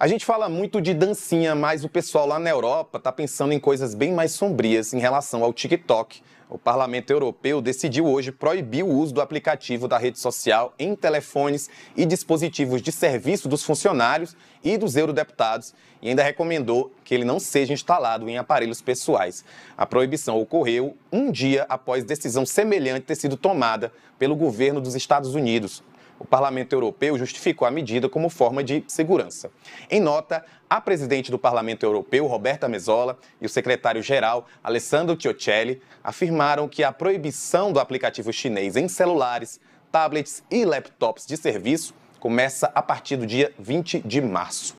A gente fala muito de dancinha, mas o pessoal lá na Europa está pensando em coisas bem mais sombrias em relação ao TikTok. O Parlamento Europeu decidiu hoje proibir o uso do aplicativo da rede social em telefones e dispositivos de serviço dos funcionários e dos eurodeputados e ainda recomendou que ele não seja instalado em aparelhos pessoais. A proibição ocorreu um dia após decisão semelhante ter sido tomada pelo governo dos Estados Unidos, Parlamento Europeu justificou a medida como forma de segurança. Em nota, a presidente do Parlamento Europeu, Roberta Mezzola, e o secretário-geral, Alessandro Tiocelli, afirmaram que a proibição do aplicativo chinês em celulares, tablets e laptops de serviço começa a partir do dia 20 de março.